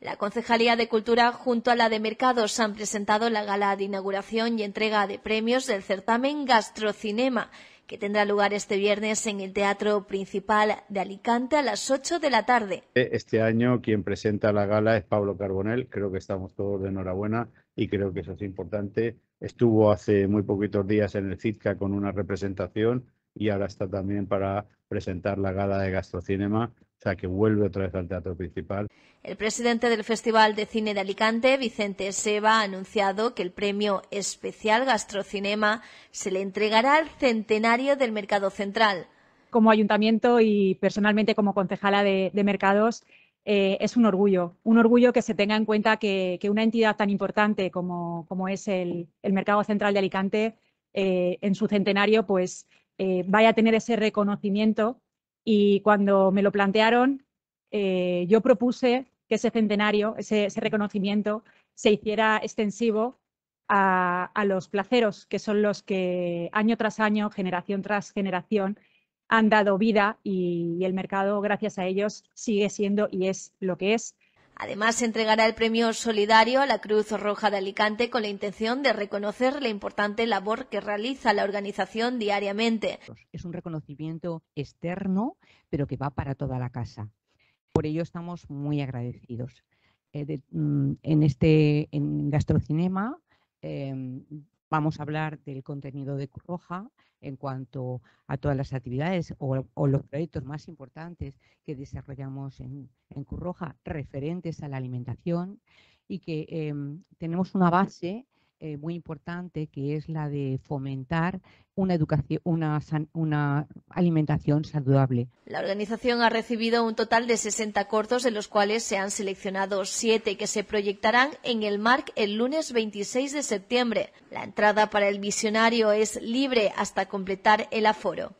La Concejalía de Cultura junto a la de Mercados han presentado la gala de inauguración y entrega de premios del certamen Gastrocinema, que tendrá lugar este viernes en el Teatro Principal de Alicante a las 8 de la tarde. Este año quien presenta la gala es Pablo Carbonel, creo que estamos todos de enhorabuena y creo que eso es importante. Estuvo hace muy poquitos días en el CITCA con una representación y ahora está también para presentar la gala de Gastrocinema o sea, que vuelve otra vez al teatro principal. El presidente del Festival de Cine de Alicante, Vicente Seba, ha anunciado que el premio especial Gastrocinema se le entregará al centenario del Mercado Central. Como ayuntamiento y personalmente como concejala de, mercados, eh, es un orgullo. Un orgullo que se tenga en cuenta que, una entidad tan importante como, es el, Mercado Central de Alicante, eh, en su centenario, pues eh, vaya a tener ese reconocimiento y cuando me lo plantearon, eh, yo propuse que ese centenario, ese, reconocimiento, se hiciera extensivo a, los placeros, que son los que año tras año, generación tras generación, han dado vida y el mercado, gracias a ellos, sigue siendo y es lo que es. Además, se entregará el premio solidario a la Cruz Roja de Alicante con la intención de reconocer la importante labor que realiza la organización diariamente. Es un reconocimiento externo, pero que va para toda la casa. Por ello estamos muy agradecidos. Eh, mm, en este en Gastrocinema eh, Vamos a hablar del contenido de Curroja en cuanto a todas las actividades o, los proyectos más importantes que desarrollamos en, Curroja referentes a la alimentación y que em, tenemos una base eh, muy importante, que es la de fomentar una, educación, una, una, alimentación saludable. La organización ha recibido un total de 60 cortos, de los cuales se han seleccionado 7 que se proyectarán en el MARC el lunes 26 de septiembre. La entrada para el visionario es libre hasta completar el aforo.